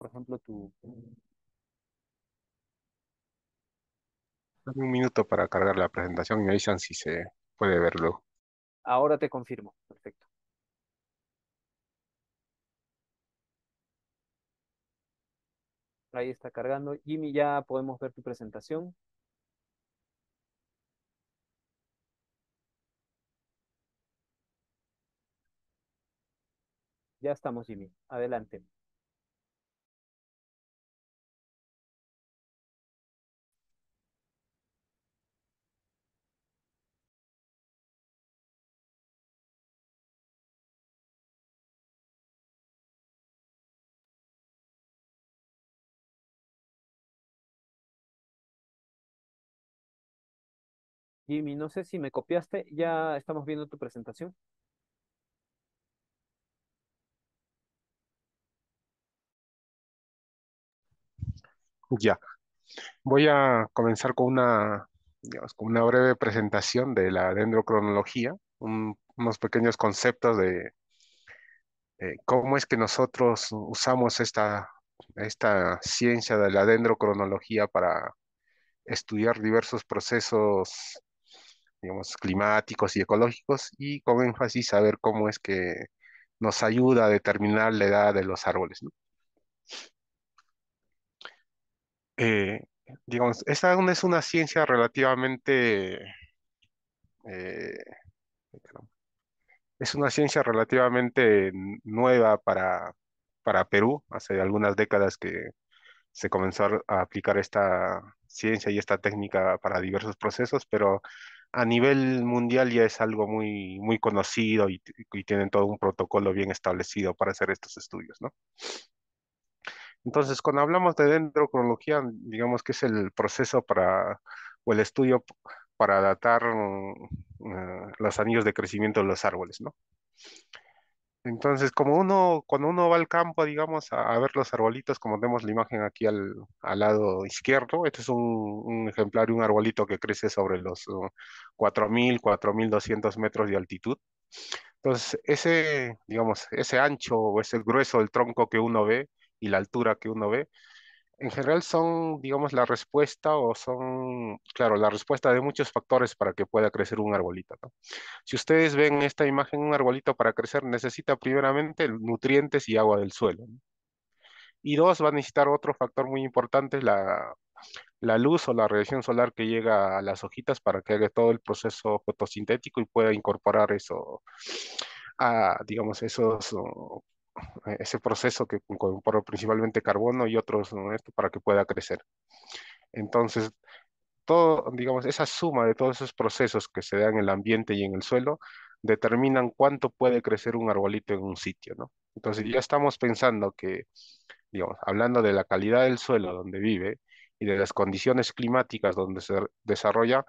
por ejemplo, tu... Dame un minuto para cargar la presentación y me avisan si se puede verlo. Ahora te confirmo. Perfecto. Ahí está cargando. Jimmy, ya podemos ver tu presentación. Ya estamos, Jimmy. Adelante. Jimmy, no sé si me copiaste, ya estamos viendo tu presentación. Ya. Voy a comenzar con una, una breve presentación de la dendrocronología, unos pequeños conceptos de cómo es que nosotros usamos esta, esta ciencia de la dendrocronología para estudiar diversos procesos digamos, climáticos y ecológicos, y con énfasis a ver cómo es que nos ayuda a determinar la edad de los árboles. ¿no? Eh, digamos, esta es una ciencia relativamente... Eh, es una ciencia relativamente nueva para, para Perú. Hace algunas décadas que se comenzó a aplicar esta ciencia y esta técnica para diversos procesos, pero a nivel mundial ya es algo muy, muy conocido y, tienen todo un protocolo bien establecido para hacer estos estudios, ¿no? Entonces, cuando hablamos de dendrocronología, digamos que es el proceso para, o el estudio para datar mm, eh, los anillos de crecimiento de los árboles, ¿no? Entonces, como uno, cuando uno va al campo, digamos, a, ver los arbolitos, como vemos la imagen aquí al, lado izquierdo, este es un, ejemplar y un arbolito que crece sobre los 4.000, uh, 4.200 metros de altitud. Entonces, ese, digamos, ese ancho o ese grueso del tronco que uno ve y la altura que uno ve, en general son, digamos, la respuesta o son, claro, la respuesta de muchos factores para que pueda crecer un arbolito, Si ustedes ven esta imagen, un arbolito para crecer necesita primeramente nutrientes y agua del suelo. Y dos, va a necesitar otro factor muy importante, la, luz o la radiación solar que llega a las hojitas para que haga todo el proceso fotosintético y pueda incorporar eso, a, digamos, esos eh, ese proceso que incorpora principalmente carbono y otros para que pueda crecer. Entonces, todo, digamos, esa suma de todos esos procesos que se dan en el ambiente y en el suelo determinan cuánto puede crecer un arbolito en un sitio, ¿no? Entonces ya estamos pensando que, digamos, hablando de la calidad del suelo donde vive y de las condiciones climáticas donde se desarrolla,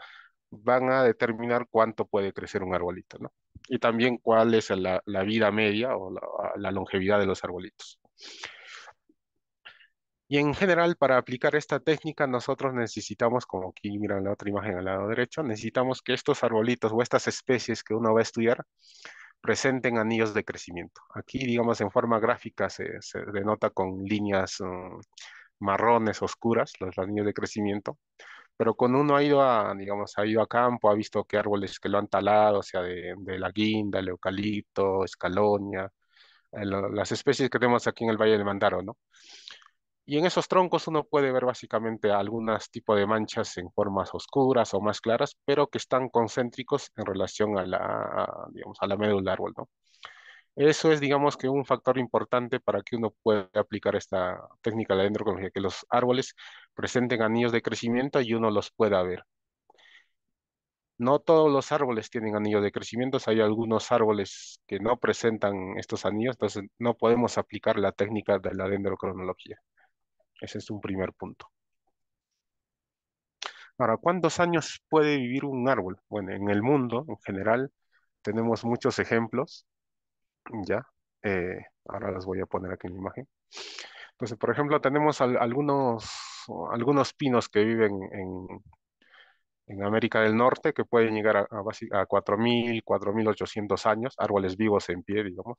van a determinar cuánto puede crecer un arbolito, ¿no? y también cuál es la, vida media o la, longevidad de los arbolitos. Y en general, para aplicar esta técnica, nosotros necesitamos, como aquí miran la otra imagen al lado derecho, necesitamos que estos arbolitos o estas especies que uno va a estudiar presenten anillos de crecimiento. Aquí, digamos, en forma gráfica se, denota con líneas mm, marrones oscuras, los anillos de crecimiento, pero con uno ha ido a, digamos, ha ido a campo, ha visto qué árboles que lo han talado, o sea, de, la guinda, el eucalipto, escalonia, eh, las especies que tenemos aquí en el Valle del Mandaro, ¿no? Y en esos troncos uno puede ver básicamente algunos tipos de manchas en formas oscuras o más claras, pero que están concéntricos en relación a la, digamos, a la médula del árbol, ¿no? Eso es, digamos, que un factor importante para que uno pueda aplicar esta técnica de la dendrocronología, que los árboles presenten anillos de crecimiento y uno los pueda ver. No todos los árboles tienen anillos de crecimiento, hay algunos árboles que no presentan estos anillos, entonces no podemos aplicar la técnica de la dendrocronología. Ese es un primer punto. Ahora, ¿cuántos años puede vivir un árbol? Bueno, en el mundo en general tenemos muchos ejemplos ¿ya? Eh, ahora las voy a poner aquí en la imagen. Entonces, por ejemplo, tenemos algunos, algunos pinos que viven en, América del Norte que pueden llegar a, a, 4.000, 4.800 años, árboles vivos en pie, digamos.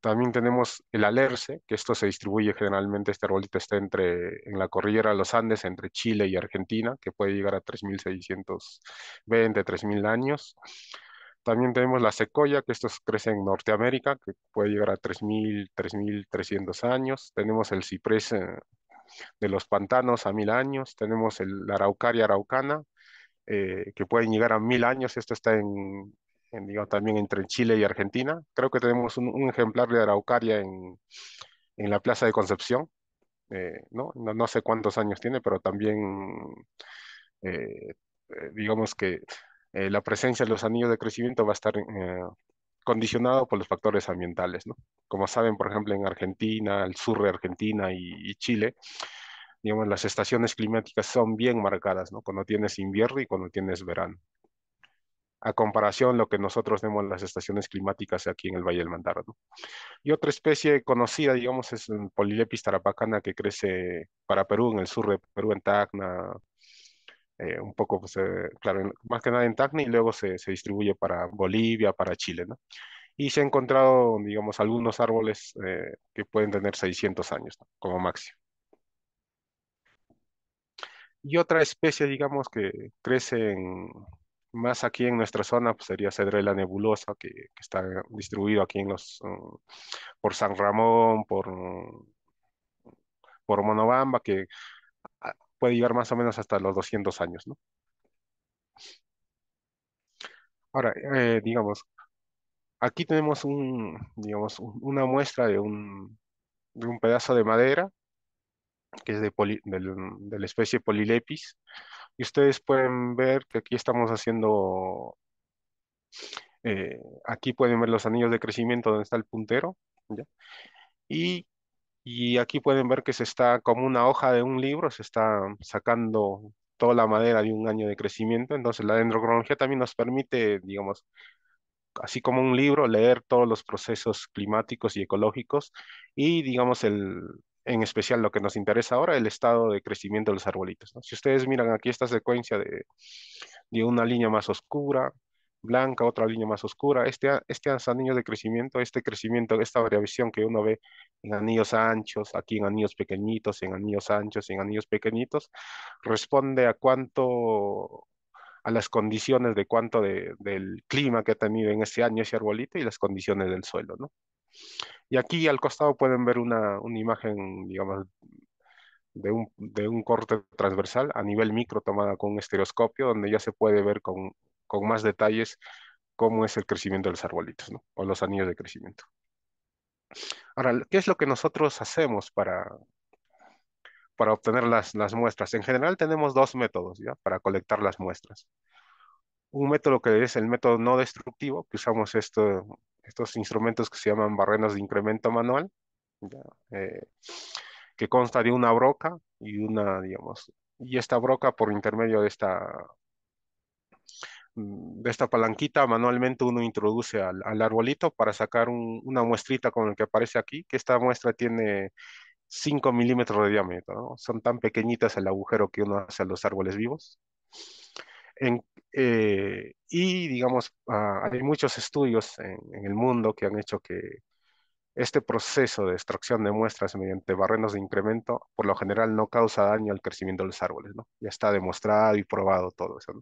También tenemos el alerce, que esto se distribuye generalmente, este arbolito está entre, en la cordillera de los Andes, entre Chile y Argentina, que puede llegar a 3.620, 3.000 años. También tenemos la secoya, que estos crecen en Norteamérica, que puede llegar a 3.000, 3.300 años. Tenemos el ciprés eh, de los pantanos a 1.000 años. Tenemos el, la araucaria araucana, eh, que pueden llegar a 1.000 años. Esto está en, también entre Chile y Argentina. Creo que tenemos un, ejemplar de araucaria en, en, la Plaza de Concepción. Eh, ¿no? ¿no? No, sé cuántos años tiene, pero también, digamos que eh, la presencia de los anillos de crecimiento va a estar eh, condicionado por los factores ambientales, ¿no? Como saben, por ejemplo, en Argentina, el sur de Argentina y, Chile, digamos, las estaciones climáticas son bien marcadas, ¿no? Cuando tienes invierno y cuando tienes verano. A comparación, lo que nosotros vemos las estaciones climáticas aquí en el Valle del Mandara, Y otra especie conocida, digamos, es el Polilepis tarapacana que crece para Perú, en el sur de Perú, en Tacna, eh, un poco, pues, eh, claro, más que nada en Tacna y luego se, distribuye para Bolivia, para Chile, ¿no? Y se ha encontrado, digamos, algunos árboles eh, que pueden tener 600 años, como máximo. Y otra especie, digamos, que crece más aquí en nuestra zona, pues, sería Cedrela nebulosa, que, está distribuido aquí en los, mm, por San Ramón, por, mm, por Monobamba, que puede llegar más o menos hasta los 200 años, ¿no? Ahora, eh, digamos, aquí tenemos un, digamos, una muestra de un, de un pedazo de madera que es de, del, de la especie Polilepis. Y ustedes pueden ver que aquí estamos haciendo, eh, aquí pueden ver los anillos de crecimiento donde está el puntero. Y y aquí pueden ver que se está como una hoja de un libro, se está sacando toda la madera de un año de crecimiento. Entonces la dendrocronología también nos permite, digamos, así como un libro, leer todos los procesos climáticos y ecológicos y, digamos, el, en especial lo que nos interesa ahora, el estado de crecimiento de los arbolitos. Si ustedes miran aquí esta secuencia de una línea más oscura, blanca, otra línea más oscura. Este, este anillo de crecimiento, este crecimiento, esta variación que uno ve en anillos anchos, aquí en anillos pequeñitos, en anillos anchos, en anillos pequeñitos, responde a cuánto a las condiciones de cuánto del clima que ha tenido en este año ese arbolito y las condiciones del suelo, ¿no? Y aquí al costado pueden ver una, imagen, digamos, de un, de un, corte transversal a nivel micro tomada con un estereoscopio, donde ya se puede ver con con más detalles cómo es el crecimiento de los arbolitos, ¿no? O los anillos de crecimiento. Ahora, ¿qué es lo que nosotros hacemos para, para obtener las, muestras? En general tenemos dos métodos, ¿ya? Para colectar las muestras. Un método que es el método no destructivo, que usamos esto, estos instrumentos que se llaman barrenas de incremento manual, eh, que consta de una broca y una, digamos, y esta broca por intermedio de esta Mm, de esta palanquita manualmente uno introduce al, al arbolito para sacar una muestrita como el que aparece aquí, que esta muestra tiene 5 milímetros de diámetro, ¿no? Son tan pequeñitas el agujero que uno hace a los árboles vivos. Eh, y digamos, ah, hay muchos estudios en, el mundo que han hecho que este proceso de extracción de muestras mediante barrenos de incremento, por lo general no causa daño al crecimiento de los árboles, ¿no? Ya está demostrado y probado todo eso,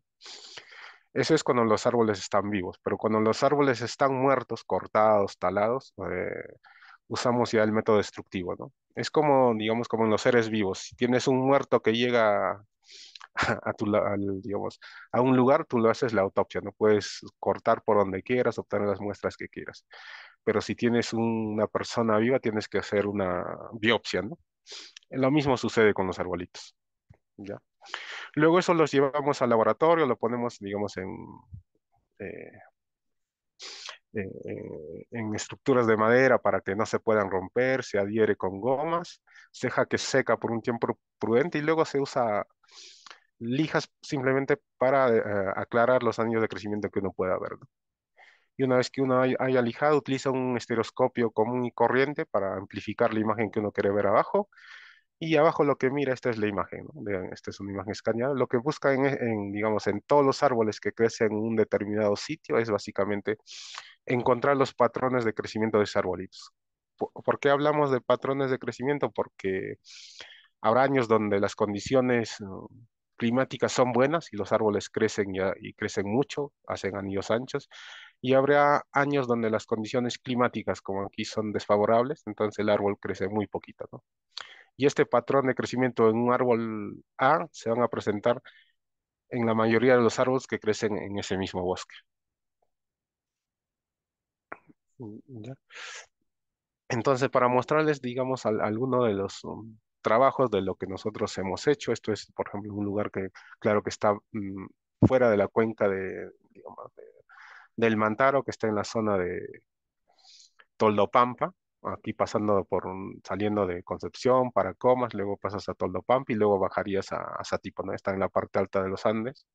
eso es cuando los árboles están vivos, pero cuando los árboles están muertos, cortados, talados, eh, usamos ya el método destructivo, ¿no? Es como, digamos, como en los seres vivos. Si tienes un muerto que llega a, tu, digamos, a un lugar, tú lo haces la autopsia, no puedes cortar por donde quieras, obtener las muestras que quieras. Pero si tienes una persona viva, tienes que hacer una biopsia, ¿no? Lo mismo sucede con los arbolitos, ¿ya? Luego eso los llevamos al laboratorio, lo ponemos, digamos, en, eh, eh, en estructuras de madera para que no se puedan romper, se adhiere con gomas, se deja que seca por un tiempo prudente y luego se usa lijas simplemente para eh, aclarar los años de crecimiento que uno pueda ver. Y una vez que uno haya lijado, utiliza un estereoscopio común y corriente para amplificar la imagen que uno quiere ver abajo y abajo lo que mira, esta es la imagen, ¿no? esta es una imagen escaneada. Lo que buscan, en, digamos, en todos los árboles que crecen en un determinado sitio es básicamente encontrar los patrones de crecimiento de esos arbolitos. ¿Por, qué hablamos de patrones de crecimiento? Porque habrá años donde las condiciones mm, climáticas son buenas y los árboles crecen y, y crecen mucho, hacen anillos anchos, y habrá años donde las condiciones climáticas como aquí son desfavorables, entonces el árbol crece muy poquito, ¿no? Y este patrón de crecimiento en un árbol A se van a presentar en la mayoría de los árboles que crecen en ese mismo bosque. Mm, Entonces, para mostrarles, digamos, algunos alguno de los um, trabajos de lo que nosotros hemos hecho, esto es, por ejemplo, un lugar que, claro, que está mm, fuera de la cuenca de, del Mantaro, que está en la zona de Toldopampa, aquí pasando por saliendo de Concepción para Comas, luego pasas a Toldopampi y luego bajarías a, Satipo, ¿no? Está en la parte alta de los Andes.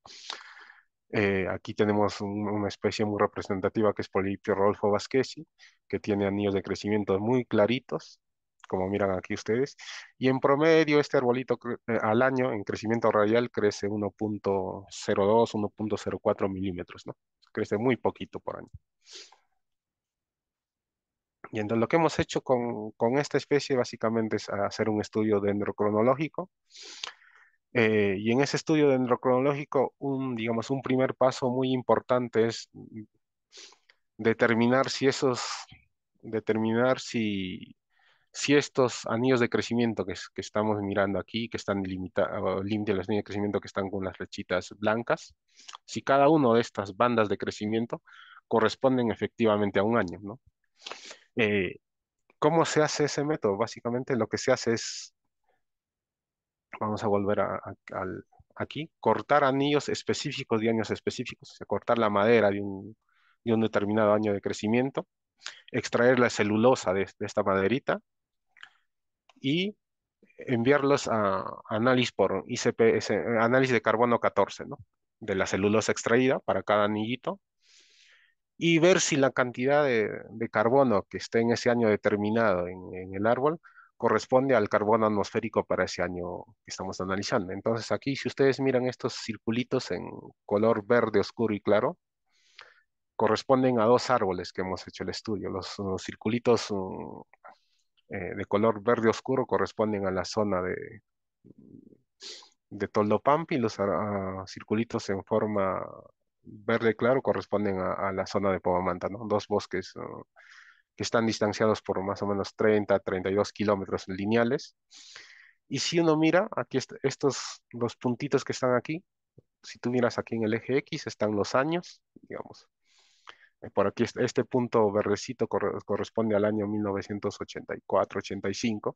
Eh, aquí tenemos una especie muy representativa que es Polipio Rolfo Vasquesi, que tiene anillos de crecimiento muy claritos, como miran aquí ustedes, y en promedio este arbolito eh, al año en crecimiento radial crece 1.02, 1.04 milímetros, ¿no? Crece muy poquito por año. Y entonces lo que hemos hecho con, esta especie básicamente es hacer un estudio dendrocronológico. Eh, y en ese estudio dendrocronológico, un, digamos, un primer paso muy importante es determinar si esos, determinar si, si estos anillos de crecimiento que, que estamos mirando aquí, que están limitados, limpios los anillos de crecimiento que están con las flechitas blancas, si cada uno de estas bandas de crecimiento corresponden efectivamente a un año, ¿no? Eh, ¿Cómo se hace ese método? Básicamente lo que se hace es, vamos a volver a, aquí, cortar anillos específicos de años específicos, sea, cortar la madera de un, de un determinado año de crecimiento, extraer la celulosa de, esta maderita y enviarlos a análisis por ICP, análisis de carbono 14, ¿no? De la celulosa extraída para cada anillito y ver si la cantidad de, carbono que esté en ese año determinado en, el árbol corresponde al carbono atmosférico para ese año que estamos analizando. Entonces aquí, si ustedes miran estos circulitos en color verde oscuro y claro, corresponden a dos árboles que hemos hecho el estudio. Los, circulitos mm, eh, de color verde oscuro corresponden a la zona de, de y los ah, ah, circulitos en forma verde claro corresponden a, la zona de Pomamanta, ¿no? Dos bosques que están distanciados por más o menos 30, 32 kilómetros lineales. Y si uno mira, aquí estos, los puntitos que están aquí, si tú miras aquí en el eje X, están los años, digamos. Eh, por aquí este punto verdecito corresponde al año 1984-85.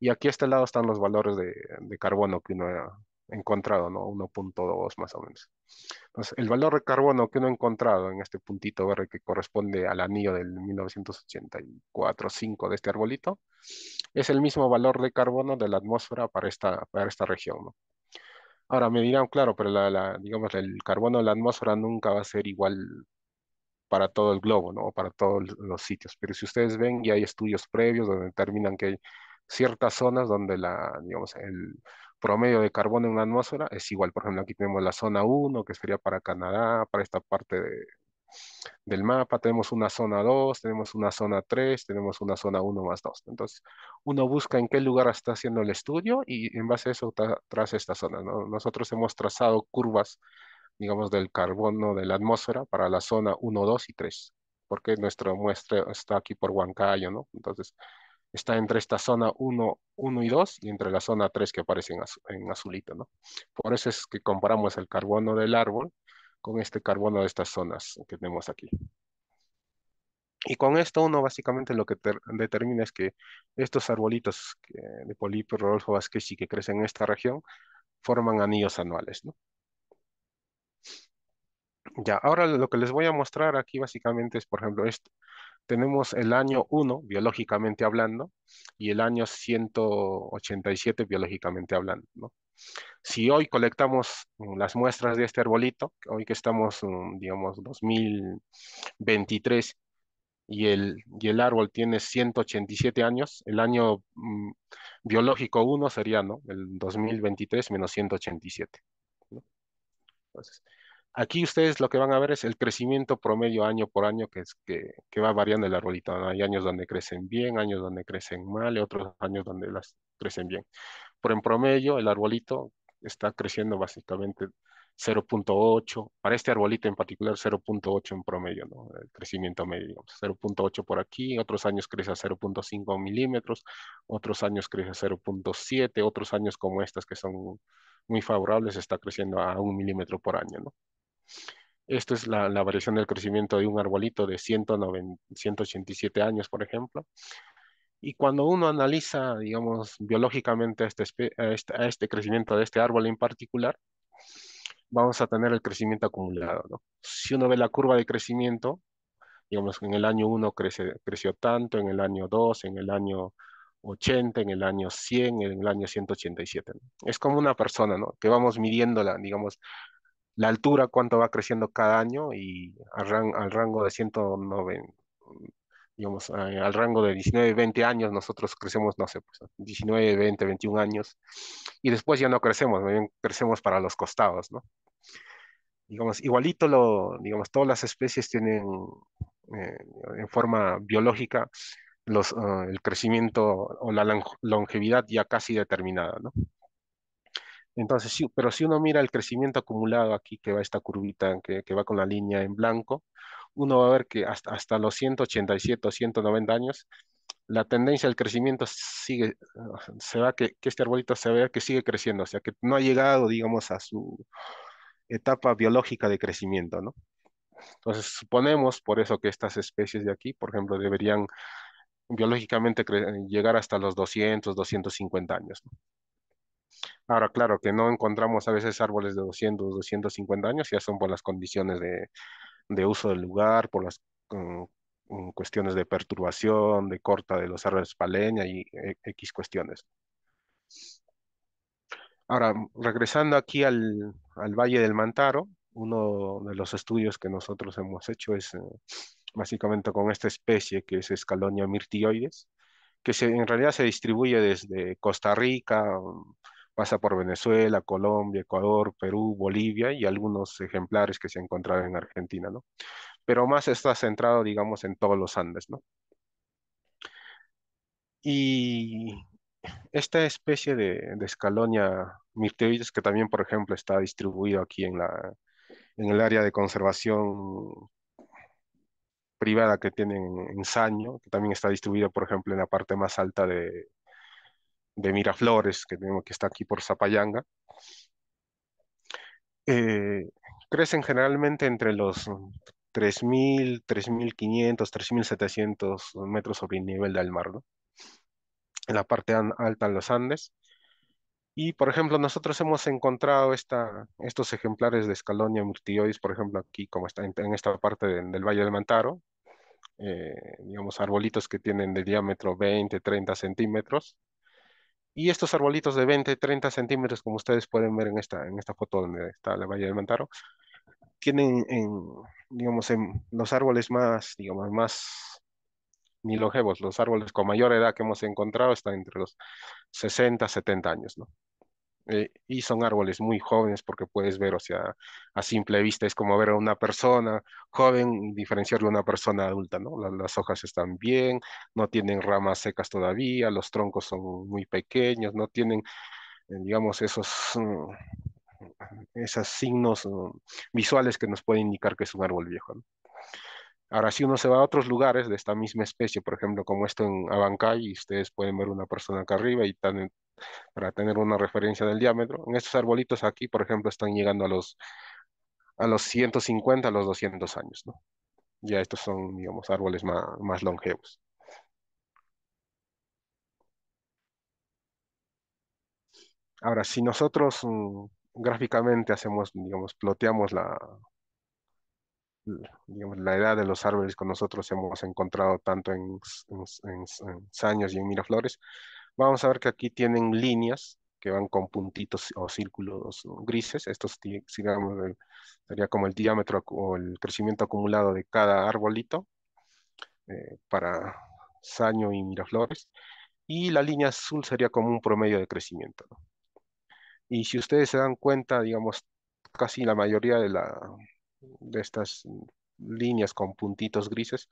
Y aquí a este lado están los valores de, de carbono que uno encontrado, ¿no? 1.2 más o menos. Entonces, el valor de carbono que uno ha encontrado en este puntito verde que corresponde al anillo del 1984-5 de este arbolito, es el mismo valor de carbono de la atmósfera para esta, para esta región, ¿no? Ahora me dirán, claro, pero la, digamos, el carbono de la atmósfera nunca va a ser igual para todo el globo, ¿no? Para todos los sitios. Pero si ustedes ven, y hay estudios previos donde determinan que hay ciertas zonas donde la, digamos, el promedio de carbono en una atmósfera es igual. Por ejemplo, aquí tenemos la zona 1, que sería para Canadá, para esta parte del mapa. Tenemos una zona 2, tenemos una zona 3, tenemos una zona 1 más 2. Entonces, uno busca en qué lugar está haciendo el estudio y en base a eso traza esta zona. ¿no? Nosotros hemos trazado curvas, digamos, del carbono de la atmósfera para la zona 1, 2 y 3 porque nuestro muestreo está aquí por Huancayo, ¿no? Entonces, está entre esta zona 1, 1 y 2 y entre la zona 3 que aparece en, azulito, ¿no? Por eso es que comparamos el carbono del árbol con este carbono de estas zonas que tenemos aquí. Y con esto uno básicamente lo que determina es que estos arbolitos de Polipio Rodolfo que crecen en esta región forman anillos anuales, ¿no? Ya, ahora lo que les voy a mostrar aquí básicamente es, por ejemplo, esto, tenemos el año 1, biológicamente hablando, y el año 187, biológicamente hablando. ¿no? Si hoy colectamos mm, las muestras de este arbolito, hoy que estamos, mm, digamos, 2023, y el, y el árbol tiene 187 años, el año mm, biológico 1 sería, ¿no? El 2023 menos 187. Entonces, Aquí ustedes lo que van a ver es el crecimiento promedio año por año que, es, que, va variando el arbolito. Hay años donde crecen bien, años donde crecen mal y otros años donde las crecen bien. Pero en promedio el arbolito está creciendo básicamente 0.8, para este arbolito en particular 0.8 en promedio, ¿no? el crecimiento medio, 0.8 por aquí, otros años crece a 0.5 milímetros, otros años crece a 0.7, otros años como estas que son muy favorables está creciendo a un milímetro por año. ¿no? Esto es la, variación del crecimiento de un arbolito de 187 años, por ejemplo. Y cuando uno analiza, digamos, biológicamente este, este, crecimiento de este árbol en particular, vamos a tener el crecimiento acumulado. Si uno ve la curva de crecimiento, digamos, en el año 1 crece, creció tanto, en el año 2, en el año 80, en el año 100, en el año 187. Es como una persona, ¿no? Que vamos midiéndola, digamos, la altura, cuánto va creciendo cada año y al, rango de digamos, al rango de 19, 20 mm, eh, años, nosotros crecemos, no sé, pues 19, 20, 21 años, y después ya no crecemos, bien, crecemos para los costados, ¿no? Digamos, igualito, lo, digamos, todas las especies tienen eh, en forma biológica los, ah, el crecimiento o la longevidad ya casi determinada, ¿no? Entonces, sí, pero si uno mira el crecimiento acumulado aquí, que va esta curvita, que, que va con la línea en blanco, uno va a ver que hasta, hasta los 187 o 190 años, la tendencia del crecimiento sigue, se va que, que este arbolito se vea que sigue creciendo, o sea, que no ha llegado, digamos, a su etapa biológica de crecimiento, ¿no? Entonces, suponemos por eso que estas especies de aquí, por ejemplo, deberían biológicamente llegar hasta los 200, 250 años. ¿no? Ahora, claro, que no encontramos a veces árboles de 200, 250 años, ya son por las condiciones de, de uso del lugar, por las mm, mm, cuestiones de perturbación, de corta de los árboles paleña y X e, cuestiones. Ahora, mm, regresando aquí al, al, Valle del Mantaro, uno de los estudios que nosotros hemos hecho es eh, básicamente con esta especie que es Escalonia mirtioides, que se, en realidad se distribuye desde Costa Rica, pasa por Venezuela, Colombia, Ecuador, Perú, Bolivia y algunos ejemplares que se han encontrado en Argentina, ¿no? Pero más está centrado, digamos, en todos los Andes, ¿no? Y esta especie de, escalonia que también, por ejemplo, está distribuido aquí en, la, en el área de conservación privada que tienen en Saño, que también está distribuida, por ejemplo, en la parte más alta de, de Miraflores, que, tenemos que está aquí por Zapayanga, eh, crecen generalmente entre los 3.000, 3.500, 3.700 metros sobre el nivel del mar, ¿no? en la parte alta en los Andes. Y, por ejemplo, nosotros hemos encontrado esta, estos ejemplares de Escalonia murtioides, por ejemplo, aquí, como está en, esta parte del Valle del Mantaro, eh, digamos, arbolitos que tienen de diámetro 20, 30 centímetros, y estos arbolitos de 20, 30 centímetros, como ustedes pueden ver en esta, en esta foto donde está la Valle de Mantaro, tienen, digamos, en los árboles más, digamos, más longevos, los árboles con mayor edad que hemos encontrado están entre los 60, 70 años, ¿no? Eh, y son árboles muy jóvenes porque puedes ver, o sea, a simple vista es como ver a una persona joven diferenciar de una persona adulta, ¿no? las hojas están bien, no tienen ramas secas todavía, los troncos son muy pequeños, no tienen, eh, digamos, esos... Mm, esos signos mm, visuales que nos pueden indicar que es un árbol viejo. Ahora, si uno se va a otros lugares de esta misma especie, por ejemplo, como esto en Abancay, y ustedes pueden ver una persona acá arriba y también para tener una referencia del diámetro. En estos arbolitos aquí, por ejemplo, están llegando a los, a los 150, a los 200 años, ¿no? Ya estos son, digamos, árboles más, más longevos. Ahora, si nosotros mm, gráficamente hacemos, digamos, ploteamos la, la edad de los árboles que nosotros hemos encontrado tanto en, en, y en Miraflores, Vamos a ver que aquí tienen líneas que van con puntitos o círculos grises. Estos, digamos, sería como el diámetro o el crecimiento acumulado de cada arbolito eh, para Saño y Miraflores. Y la línea azul sería como un promedio de crecimiento. Y si ustedes se dan cuenta, digamos, casi la mayoría de, la, de estas líneas con puntitos grises,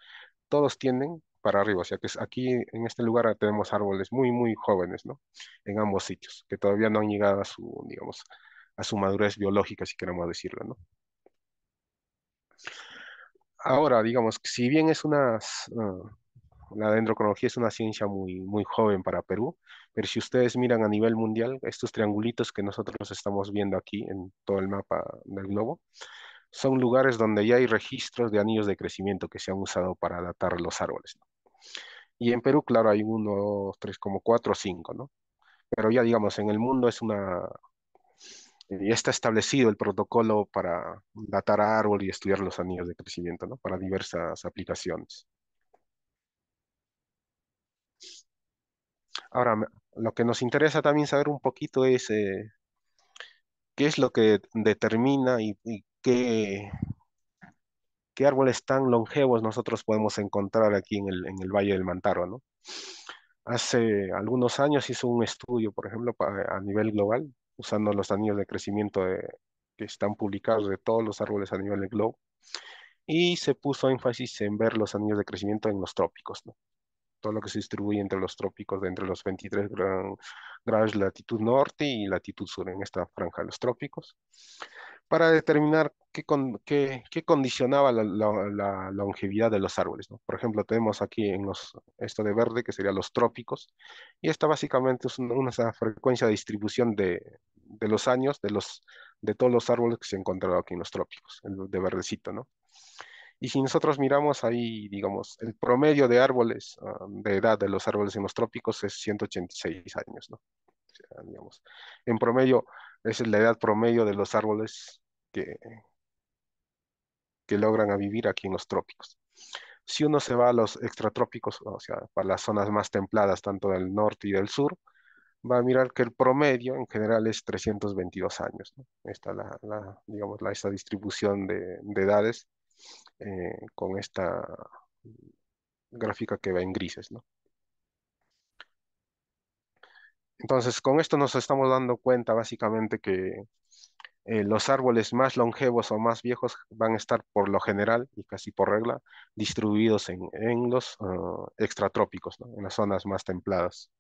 todos tienen para arriba. O sea que aquí en este lugar tenemos árboles muy, muy jóvenes, ¿no? En ambos sitios, que todavía no han llegado a su, digamos, a su madurez biológica, si queremos decirlo, ¿no? Ahora, digamos, si bien es una, ah, la dendrocronología es una ciencia muy, muy joven para Perú, pero si ustedes miran a nivel mundial, estos triangulitos que nosotros estamos viendo aquí en todo el mapa del globo, son lugares donde ya hay registros de anillos de crecimiento que se han usado para datar los árboles. Y en Perú, claro, hay uno, tres, como cuatro o cinco, ¿no? Pero ya, digamos, en el mundo es una... Eh, ya está establecido el protocolo para datar árbol y estudiar los anillos de crecimiento, ¿no? Para diversas aplicaciones. Ahora, lo que nos interesa también saber un poquito es eh, qué es lo que determina y, y, qué, qué árboles tan longevos nosotros podemos encontrar aquí en el, en el Valle del Mantaro, ¿no? Hace algunos años hizo un estudio, por ejemplo, a nivel global, usando los anillos de crecimiento que están publicados de todos los árboles a nivel global, y se puso énfasis en ver los anillos de crecimiento en los trópicos, ¿no? todo lo que se distribuye entre los trópicos, de entre los 23 grados latitud norte y latitud sur en esta franja de los trópicos para determinar qué, condicionaba la, longevidad de los árboles. Por ejemplo, tenemos aquí en los, esto de verde, que serían los trópicos, y esta básicamente es una, frecuencia de distribución de, los años de, los, de todos los árboles que se han aquí en los trópicos, el de verdecito, ¿no? Y si nosotros miramos ahí, digamos, el promedio de árboles, ah, de edad de los árboles en los trópicos es 186 años, ¿no? digamos, en promedio, es la edad promedio de los árboles que, que logran a vivir aquí en los trópicos. Si uno se va a los extratrópicos, o sea, para las zonas más templadas, tanto del norte y del sur, va a mirar que el promedio en general es 322 años. Esta la, la, digamos, la, distribución de, edades eh, con esta gráfica que va en grises. ¿no? Entonces, con esto nos estamos dando cuenta básicamente que eh, los árboles más longevos o más viejos van a estar por lo general y casi por regla distribuidos en, los ah, extratrópicos, en las zonas más templadas.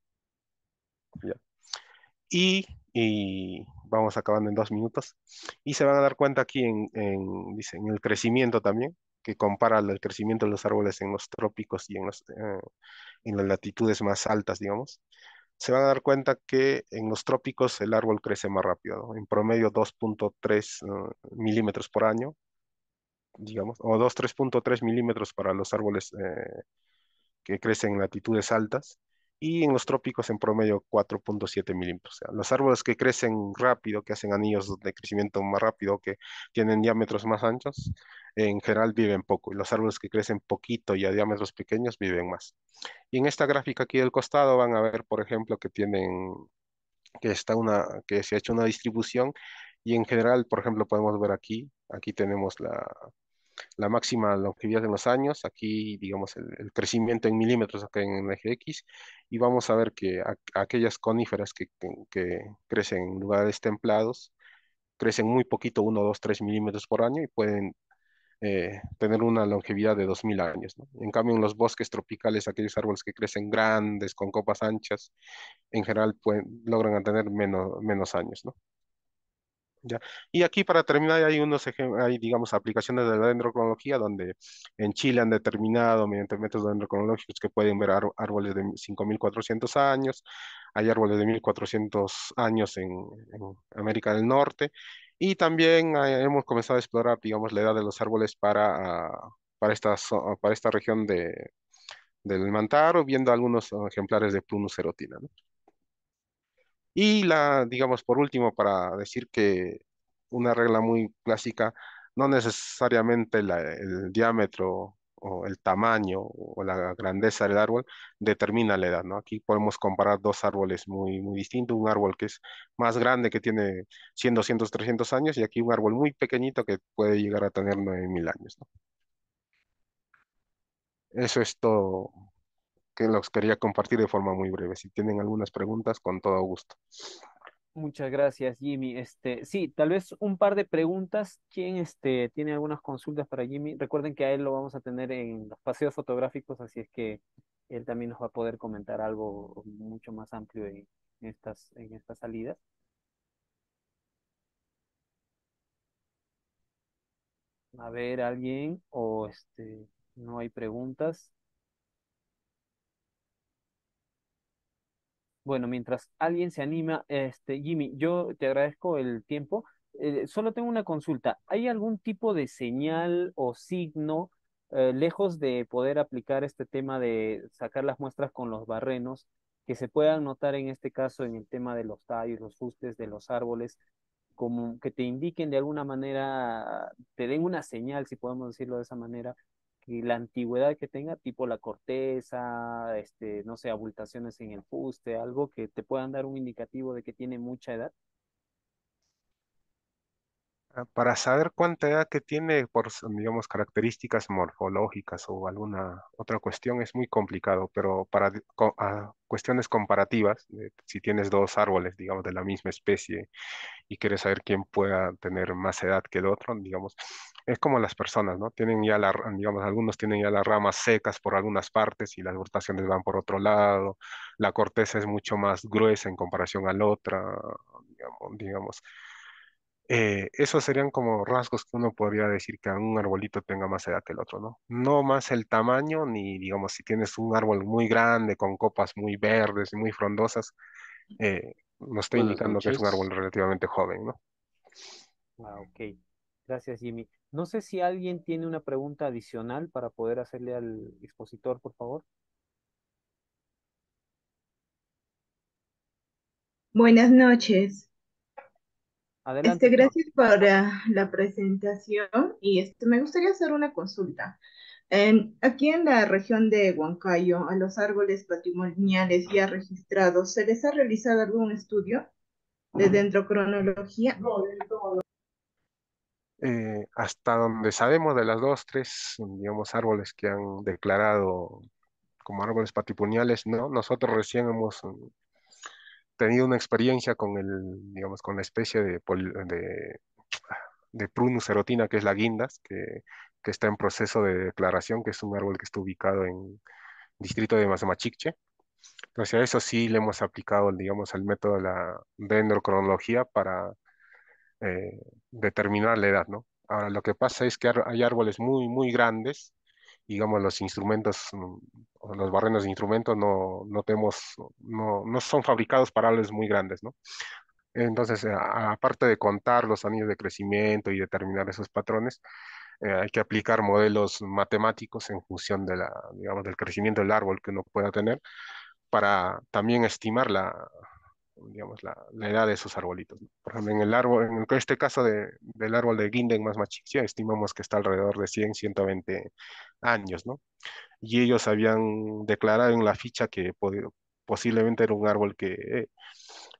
Y, vamos acabando en dos minutos. Y se van a dar cuenta aquí en, el crecimiento también, que compara el crecimiento de los árboles en los trópicos y en, eh, en las latitudes más altas, digamos se van a dar cuenta que en los trópicos el árbol crece más rápido, en promedio 2.3 ah, milímetros por año, digamos, o punto milímetros para los árboles eh, que crecen en latitudes altas y en los trópicos en promedio 4.7 milímetros. O sea, los árboles que crecen rápido, que hacen anillos de crecimiento más rápido, que tienen diámetros más anchos, en general viven poco. Y los árboles que crecen poquito y a diámetros pequeños viven más. Y en esta gráfica aquí del costado van a ver, por ejemplo, que tienen que está una que se ha hecho una distribución y en general, por ejemplo, podemos ver aquí, aquí tenemos la la máxima longevidad de los años, aquí digamos el, crecimiento en milímetros acá en el eje X y vamos a ver que aquellas coníferas que, crecen en lugares templados, crecen muy poquito, 1, 2, 3 milímetros por año y pueden eh, tener una longevidad de 2.000 años. En cambio, en los bosques tropicales, aquellos árboles que crecen grandes, con copas anchas, en general logran tener menos, menos años. ¿no? Y aquí para terminar hay unos hay digamos aplicaciones de la dendrocronología donde en Chile han determinado mediante métodos endocrinológicos que pueden ver árboles de 5400 años, hay árboles de 1400 años en, América del Norte y también eh, hemos comenzado a explorar digamos la edad de los árboles para, ah, para, esta, para esta región de, del Mantaro viendo algunos ejemplares de Prunus erotina. ¿no? Y la, digamos, por último, para decir que una regla muy clásica, no necesariamente el diámetro o el tamaño o la grandeza del árbol determina la edad, ¿no? Aquí podemos comparar dos árboles muy, muy distintos, un árbol que es más grande, que tiene 100, 200, 300 años, y aquí un árbol muy pequeñito que puede llegar a tener 9000 años, Eso es todo los quería compartir de forma muy breve. Si tienen algunas preguntas, con todo gusto. Muchas gracias, Jimmy. Este, sí, tal vez un par de preguntas. ¿Quién este, tiene algunas consultas para Jimmy? Recuerden que a él lo vamos a tener en los paseos fotográficos, así es que él también nos va a poder comentar algo mucho más amplio en estas, en estas salidas. A ver, alguien, o este, no hay preguntas. Bueno, mientras alguien se anima, este, Jimmy, yo te agradezco el tiempo. Eh, solo tengo una consulta. ¿Hay algún tipo de señal o signo, eh, lejos de poder aplicar este tema de sacar las muestras con los barrenos, que se puedan notar en este caso en el tema de los tallos, los fustes de los árboles, como que te indiquen de alguna manera, te den una señal, si podemos decirlo de esa manera, y la antigüedad que tenga, tipo la corteza, este, no sé, abultaciones en el fuste, algo que te puedan dar un indicativo de que tiene mucha edad, Ah, para saber cuánta edad que tiene por, digamos, características morfológicas o alguna otra cuestión es muy complicado, pero para ah, cuestiones comparativas, eh, si tienes dos árboles, digamos, de la misma especie y quieres saber quién pueda tener más edad que el otro, digamos, es como las personas, ¿no? Tienen ya, digamos, algunos tienen ya las ramas secas por algunas partes y las rotaciones van por otro lado, la corteza es mucho más gruesa en comparación al la otra, digamos eh, esos serían como rasgos que uno podría decir que un arbolito tenga más edad que el otro, ¿no? No más el tamaño, ni digamos si tienes un árbol muy grande con copas muy verdes y muy frondosas, no eh, estoy indicando que es un árbol relativamente joven, ¿no? Ah, ok. Gracias, Jimmy. No sé si alguien tiene una pregunta adicional para poder hacerle al expositor, por favor. Buenas noches. Este, gracias por ah, la presentación y este, me gustaría hacer una consulta. aquí en la región de Huancayo, a los árboles patrimoniales ya registrados, ¿se les ha realizado algún estudio de dendrocronología? Eh, hasta donde sabemos de las dos, tres, digamos, árboles que han declarado como árboles patrimoniales, ¿no? Nosotros recién hemos tenido una experiencia con el, digamos, con la especie de, de, de Prunus erotina, que es la guindas, que, que, está en proceso de declaración, que es un árbol que está ubicado en distrito de Mazamachiche. Entonces a eso sí le hemos aplicado, digamos, el método de la dendrocronología para eh, determinar la edad, ¿no? Ahora, lo que pasa es que hay árboles muy, muy grandes digamos, los instrumentos mm, los barrenos de instrumentos no, no, tenemos, no, no son fabricados para árboles muy grandes, ¿no? Entonces, aparte de contar los años de crecimiento y determinar esos patrones, eh, hay que aplicar modelos matemáticos en función de la, digamos, del crecimiento del árbol que uno pueda tener para también estimar la, digamos, la, edad de esos arbolitos. Por ejemplo, en el árbol, en este caso de, del árbol de Ginden más machicia, estimamos que está alrededor de 100, 120 años, ¿no? Y ellos habían declarado en la ficha que posiblemente era un árbol que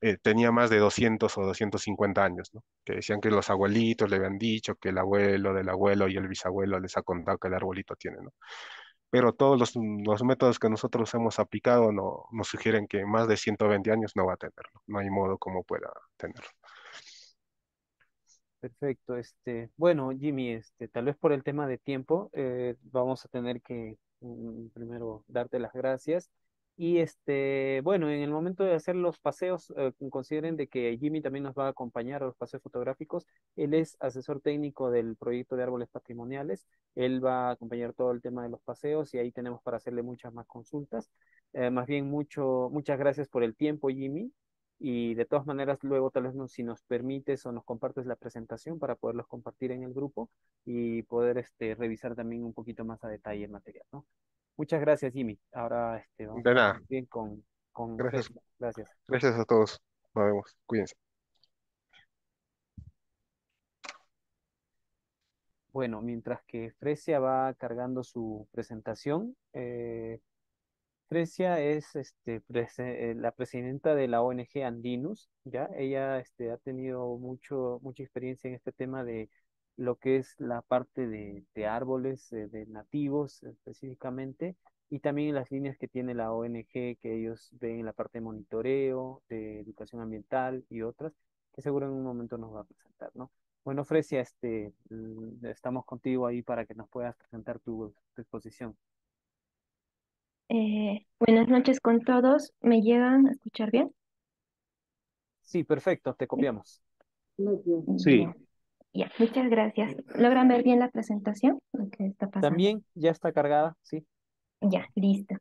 eh, tenía más de 200 o 250 años, ¿no? Que decían que los abuelitos le habían dicho que el abuelo del abuelo y el bisabuelo les ha contado que el arbolito tiene, ¿no? Pero todos los, los métodos que nosotros hemos aplicado no, nos sugieren que más de 120 años no va a tenerlo, no hay modo como pueda tenerlo. Perfecto, este, bueno, Jimmy, este, tal vez por el tema de tiempo, eh, vamos a tener que mm, primero darte las gracias. Y este, bueno, en el momento de hacer los paseos, eh, consideren de que Jimmy también nos va a acompañar a los paseos fotográficos. Él es asesor técnico del proyecto de árboles patrimoniales. Él va a acompañar todo el tema de los paseos y ahí tenemos para hacerle muchas más consultas. Eh, más bien, mucho, muchas gracias por el tiempo, Jimmy. Y de todas maneras, luego tal vez si nos permites o nos compartes la presentación para poderlos compartir en el grupo y poder este, revisar también un poquito más a detalle el material. ¿no? Muchas gracias, Jimmy. Ahora este, de nada. bien con... con gracias. gracias. a todos. Nos vemos. Cuídense. Bueno, mientras que Frecia va cargando su presentación, eh, Frecia es este, eh, la presidenta de la ONG Andinus, ¿ya? Ella este, ha tenido mucho, mucha experiencia en este tema de lo que es la parte de, árboles, eh, de, nativos específicamente, y también las líneas que tiene la ONG, que ellos ven en la parte de monitoreo, de educación ambiental y otras, que seguro en un momento nos va a presentar, ¿no? Bueno, Frecia, este, mm, estamos contigo ahí para que nos puedas presentar tu exposición. Eh, buenas noches con todos. ¿Me llegan a escuchar bien? Sí, perfecto, te copiamos. Sí. Ya, muchas gracias. ¿Logran ver bien la presentación? está pasando? También ya está cargada, sí. Ya, listo.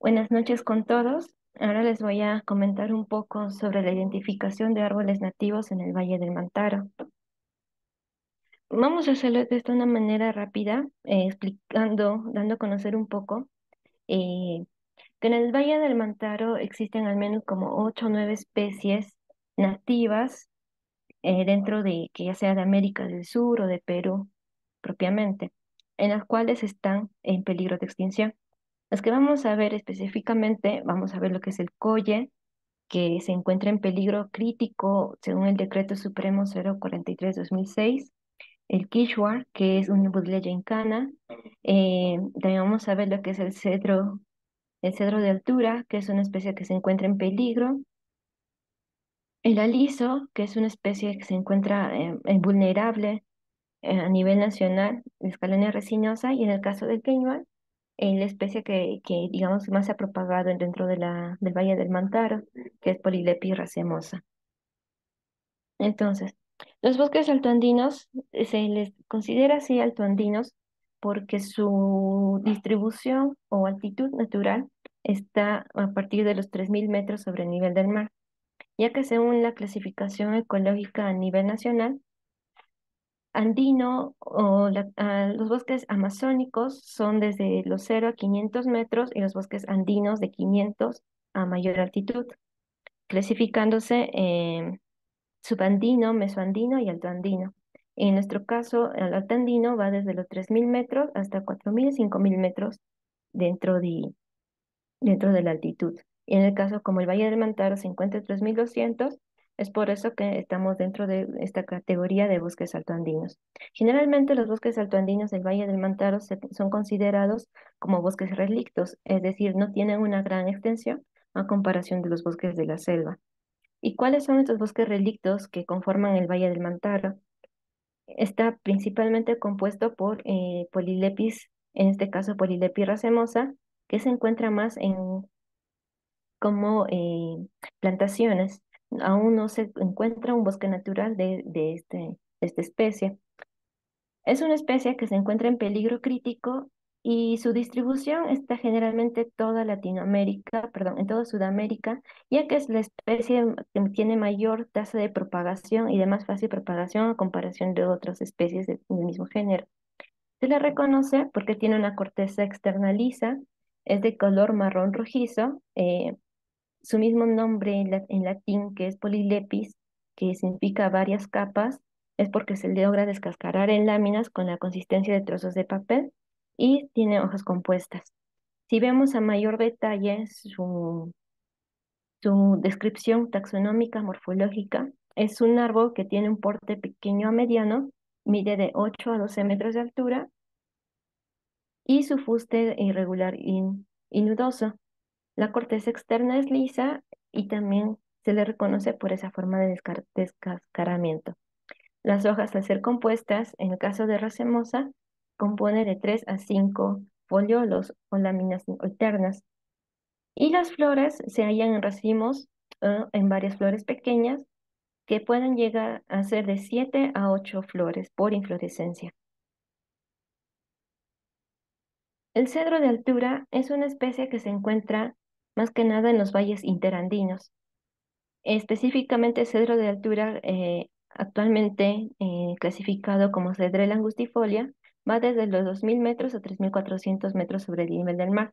Buenas noches con todos. Ahora les voy a comentar un poco sobre la identificación de árboles nativos en el Valle del Mantaro. Vamos a hacerlo de esta una manera rápida, eh, explicando, dando a conocer un poco eh, que en el Valle del Mantaro existen al menos como ocho o nueve especies nativas eh, dentro de, que ya sea de América del Sur o de Perú propiamente, en las cuales están en peligro de extinción. Las que vamos a ver específicamente, vamos a ver lo que es el colle, que se encuentra en peligro crítico según el decreto supremo 043-2006, el Quichua, que es un budleya en Eh, también vamos a ver lo que es el cedro, el cedro de altura, que es una especie que se encuentra en peligro. El aliso, que es una especie que se encuentra em, vulnerable eh, a nivel nacional, escalonia resinosa, y en el caso del es la especie que, que, digamos más se ha propagado dentro de la, del Valle del Mantaro, que es Polilepis racemosa. Entonces, los bosques altoandinos eh, se les considera así altoandinos porque su distribución o altitud natural está a partir de los 3.000 metros sobre el nivel del mar, ya que según la clasificación ecológica a nivel nacional, andino o ah, los bosques amazónicos son desde los 0 a 500 metros y los bosques andinos de 500 a mayor altitud, clasificándose en subandino, mesoandino y altoandino. En nuestro caso, el altoandino va desde los 3.000 metros hasta 4.000, 5.000 metros dentro de, dentro de la altitud. Y en el caso, como el Valle del Mantaro se encuentra en 3.200, es por eso que estamos dentro de esta categoría de bosques altoandinos. Generalmente los bosques altoandinos del Valle del Mantaro son considerados como bosques relictos, es decir, no tienen una gran extensión a comparación de los bosques de la selva. ¿Y cuáles son estos bosques relictos que conforman el Valle del Mantaro? Está principalmente compuesto por eh, polilepis, en este caso polilepis racemosa, que se encuentra más en como eh, plantaciones. Aún no se encuentra un bosque natural de, este, de esta especie. Es una especie que se encuentra en peligro crítico y su distribución está generalmente toda Latinoamérica, perdón, en toda Sudamérica, ya que es la especie que tiene mayor tasa de propagación y de más fácil propagación a comparación de otras especies del mismo género. Se la reconoce porque tiene una corteza externa lisa, es de color marrón rojizo, eh, su mismo nombre en, latín que es polilepis, que significa varias capas, es porque se logra descascarar en láminas con la consistencia de trozos de papel y tiene hojas compuestas. Si vemos a mayor detalle su, su descripción taxonómica morfológica, es un árbol que tiene un porte pequeño a mediano, mide de 8 a 12 metros de altura y su fuste irregular y nudoso. La corteza externa es lisa y también se le reconoce por esa forma de descascaramiento. Las hojas al ser compuestas, en el caso de racemosa, compone de 3 a 5 foliolos o láminas alternas. Y las flores se hallan en racimos, en varias flores pequeñas, que pueden llegar a ser de 7 a 8 flores por inflorescencia. El cedro de altura es una especie que se encuentra más que nada en los valles interandinos. Específicamente, el cedro de altura eh, actualmente eh, clasificado como cedrela angustifolia, va desde los 2.000 metros a 3.400 metros sobre el nivel del mar.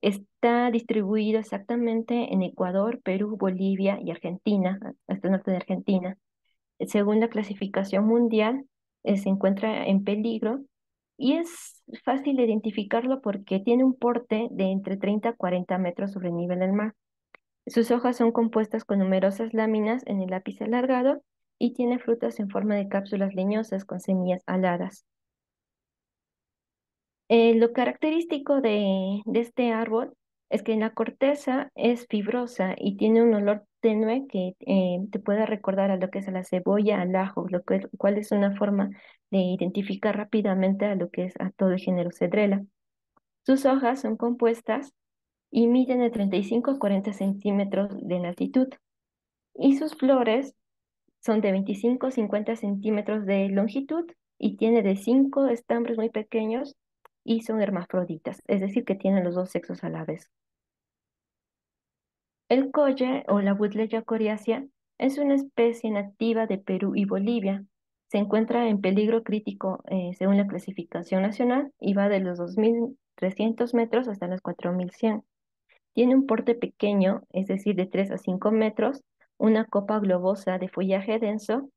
Está distribuido exactamente en Ecuador, Perú, Bolivia y Argentina, hasta el este norte de Argentina. Según la clasificación mundial, eh, se encuentra en peligro y es fácil identificarlo porque tiene un porte de entre 30 a 40 metros sobre el nivel del mar. Sus hojas son compuestas con numerosas láminas en el lápiz alargado y tiene frutas en forma de cápsulas leñosas con semillas aladas. Eh, lo característico de, este árbol es que la corteza es fibrosa y tiene un olor tenue que eh, te puede recordar a lo que es a la cebolla, al ajo, lo que, cual es una forma de identificar rápidamente a lo que es a todo el género cedrela. Sus hojas son compuestas y miden de 35 a 40 centímetros de latitud. Y sus flores son de 25 a 50 centímetros de longitud y tiene de 5 estambres muy pequeños y son hermafroditas, es decir, que tienen los dos sexos a la vez. El colle o la Woodleya coriacea es una especie nativa de Perú y Bolivia. Se encuentra en peligro crítico eh, según la clasificación nacional y va de los 2.300 metros hasta los 4.100. Tiene un porte pequeño, es decir, de 3 a 5 metros, una copa globosa de follaje denso.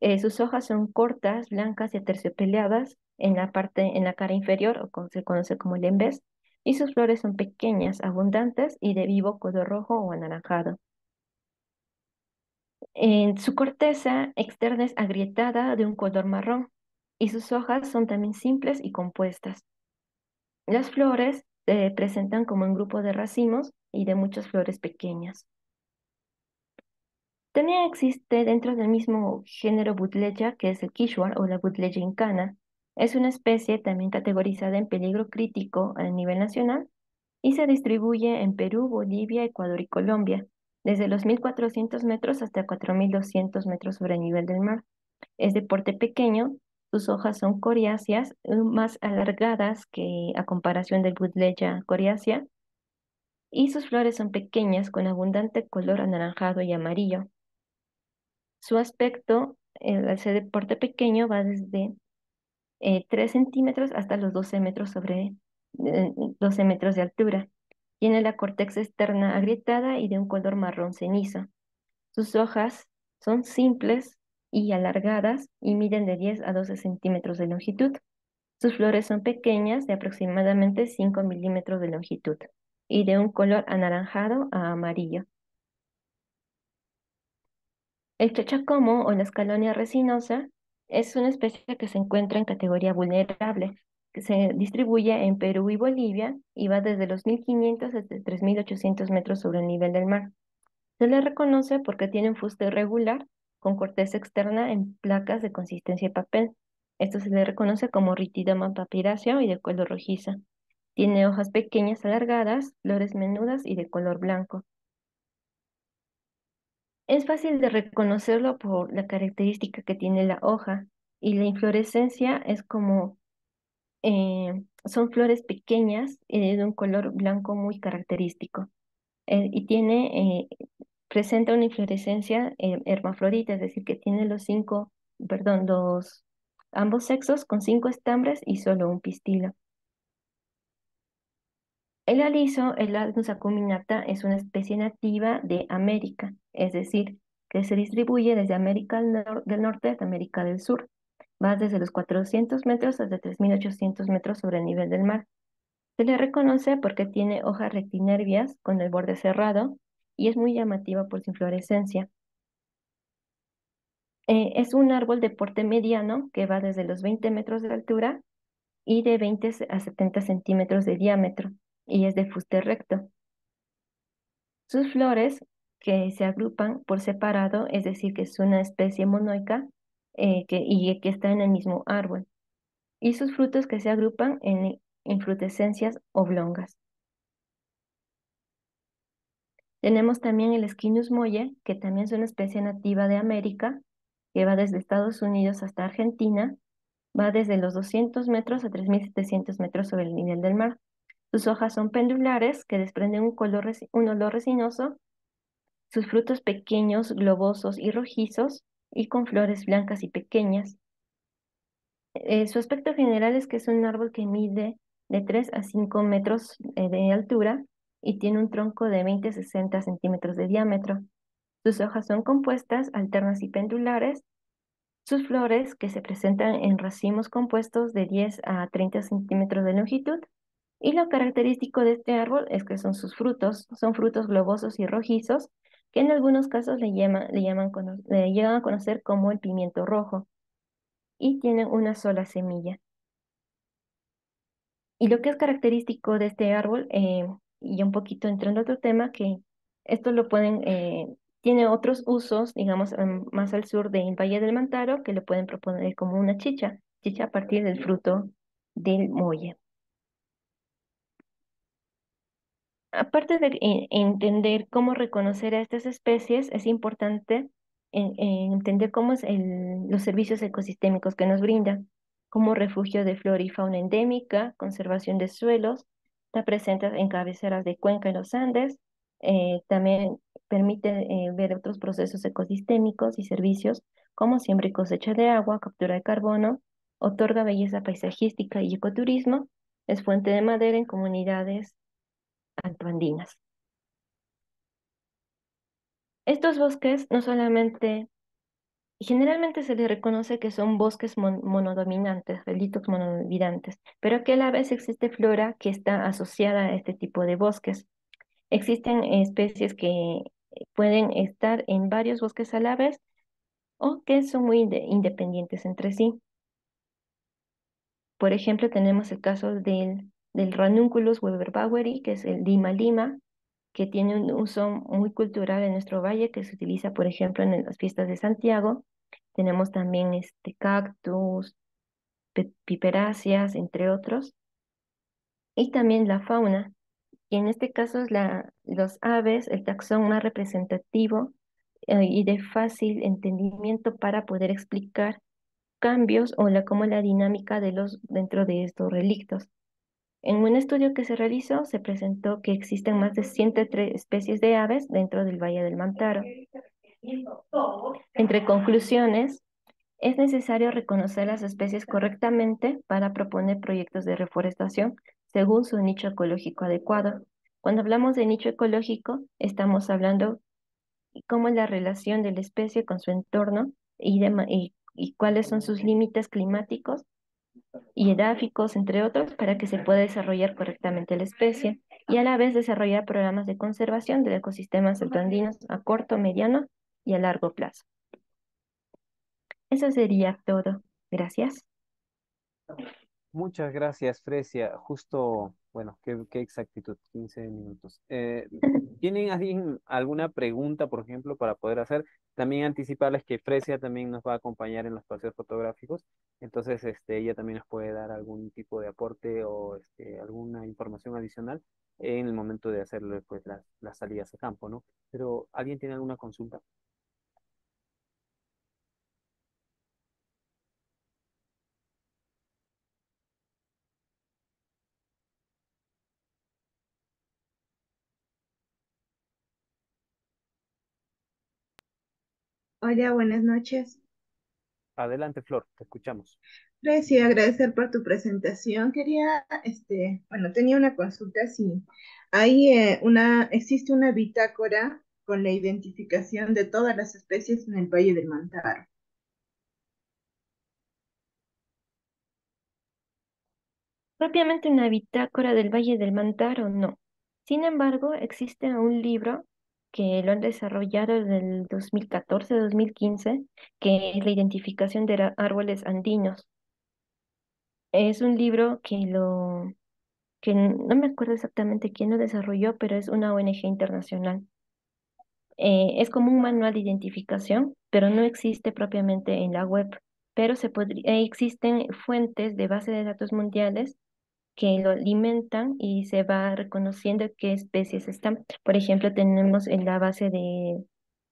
Eh, sus hojas son cortas, blancas y aterciopeladas, en la parte, en la cara inferior, o como se conoce como el embés, y sus flores son pequeñas, abundantes y de vivo color rojo o anaranjado. En su corteza externa es agrietada de un color marrón y sus hojas son también simples y compuestas. Las flores se presentan como un grupo de racimos y de muchas flores pequeñas. También existe dentro del mismo género butleya, que es el Kishwar o la butleya incana, es una especie también categorizada en peligro crítico a nivel nacional y se distribuye en Perú, Bolivia, Ecuador y Colombia, desde los 1.400 metros hasta 4.200 metros sobre el nivel del mar. Es de porte pequeño, sus hojas son coriáceas, más alargadas que a comparación del Budleja coriácea, y sus flores son pequeñas con abundante color anaranjado y amarillo. Su aspecto, el eh, ser de porte pequeño, va desde 3 eh, centímetros hasta los 12 metros sobre eh, metros de altura. Tiene la corteza externa agrietada y de un color marrón cenizo. Sus hojas son simples y alargadas y miden de 10 a 12 centímetros de longitud. Sus flores son pequeñas, de aproximadamente 5 milímetros de longitud y de un color anaranjado a amarillo. El chachacomo o la escalonia resinosa es una especie que se encuentra en categoría vulnerable, que se distribuye en Perú y Bolivia y va desde los 1500 hasta 3800 metros sobre el nivel del mar. Se le reconoce porque tiene un fuste irregular con corteza externa en placas de consistencia de papel. Esto se le reconoce como Ritidoma papiráceo y de color rojiza. Tiene hojas pequeñas alargadas, flores menudas y de color blanco. Es fácil de reconocerlo por la característica que tiene la hoja y la inflorescencia es como, eh, son flores pequeñas y eh, de un color blanco muy característico. Eh, y tiene, presenta una inflorescencia hermafrodita, es decir, que tiene los cinco, perdón, ambos sexos con cinco estambres y solo un pistilo. El aliso, el Alnus acuminata, es una especie nativa de América es decir, que se distribuye desde América del Norte hasta América del Sur. Va desde los 400 metros hasta 3.800 metros sobre el nivel del mar. Se le reconoce porque tiene hojas rectinervias con el borde cerrado y es muy llamativa por su inflorescencia. Eh, es un árbol de porte mediano que va desde los 20 metros de altura y de 20 a 70 centímetros de diámetro y es de fuste recto. Sus flores que se agrupan por separado, es decir, que es una especie monoica eh, que, y que está en el mismo árbol, y sus frutos que se agrupan en inflorescencias oblongas. Tenemos también el Esquinus molle, que también es una especie nativa de América, que va desde Estados Unidos hasta Argentina, va desde los 200 metros a 3.700 metros sobre el nivel del mar. Sus hojas son pendulares que desprenden un, color, un olor resinoso sus frutos pequeños, globosos y rojizos, y con flores blancas y pequeñas. Eh, su aspecto general es que es un árbol que mide de 3 a 5 metros eh, de altura y tiene un tronco de 20 a 60 centímetros de diámetro. Sus hojas son compuestas, alternas y pendulares. Sus flores, que se presentan en racimos compuestos de 10 a 30 centímetros de longitud, y lo característico de este árbol es que son sus frutos, son frutos globosos y rojizos que en algunos casos le, llaman, llegan a conocer como el pimiento rojo, y tienen una sola semilla. Y lo que es característico de este árbol, eh, y un poquito entrando en otro tema, que esto lo pueden, eh, tiene otros usos, digamos, más al sur de Valle del Mantaro, que lo pueden proponer como una chicha, chicha a partir del fruto del molle. aparte de e-, entender cómo reconocer a estas especies, es importante eh, entender cómo es los servicios ecosistémicos que nos brindan, como refugio de flora y fauna endémica, conservación de suelos, está presente en cabeceras de cuenca en los Andes, eh, también permite eh, ver otros procesos ecosistémicos y servicios, como siembra y cosecha de agua, captura de carbono, otorga belleza paisajística y ecoturismo, es fuente de madera en comunidades altoandinas. Estos bosques no solamente, generalmente se les reconoce que son bosques monodominantes, relitos monodominantes, pero que a la vez existe flora que está asociada a este tipo de bosques. Existen especies que pueden estar en varios bosques a la vez o que son muy independientes entre sí. Por ejemplo, tenemos el caso del del ranunculus weberbaueri, que es el lima lima, que tiene un uso muy cultural en nuestro valle, que se utiliza, por ejemplo, en las fiestas de Santiago. Tenemos también este cactus, piperáceas, entre otros. Y también la fauna, y en este caso es la, los aves, el taxón más representativo eh, y de fácil entendimiento para poder explicar cambios o la, como la dinámica de los dentro de estos relictos. En un estudio que se realizó, se presentó que existen más de 103 especies de aves dentro del Valle del Mantaro. Entre conclusiones, es necesario reconocer las especies correctamente para proponer proyectos de reforestación según su nicho ecológico adecuado. Cuando hablamos de nicho ecológico, estamos hablando cómo es la relación de la especie con su entorno y cuáles son sus límites climáticos y edáficos, entre otros, para que se pueda desarrollar correctamente la especie y a la vez desarrollar programas de conservación de ecosistemas andinos a corto, mediano y a largo plazo. Eso sería todo. Gracias. Muchas gracias, Fresia. Justo bueno, qué, exactitud, 15 minutos. Eh, ¿Tienen alguien, alguna pregunta, por ejemplo, para poder hacer? También anticiparles que Frecia también nos va a acompañar en los paseos fotográficos, entonces este, ella también nos puede dar algún tipo de aporte o este, alguna información adicional en el momento de hacer pues, las, las salidas a campo, ¿no? Pero, ¿alguien tiene alguna consulta? Hola, buenas noches. Adelante, Flor, te escuchamos. Gracias, pues agradecer por tu presentación. Quería, este, bueno, tenía una consulta, sí. hay eh, una, existe una bitácora con la identificación de todas las especies en el Valle del Mantaro. Propiamente una bitácora del Valle del Mantaro, no. Sin embargo, existe un libro que lo han desarrollado desde el 2014-2015, que es la identificación de árboles andinos. Es un libro que lo que no me acuerdo exactamente quién lo desarrolló, pero es una ONG internacional. Eh, es como un manual de identificación, pero no existe propiamente en la web, pero se eh, existen fuentes de base de datos mundiales que lo alimentan y se va reconociendo qué especies están. Por ejemplo, tenemos en la base de,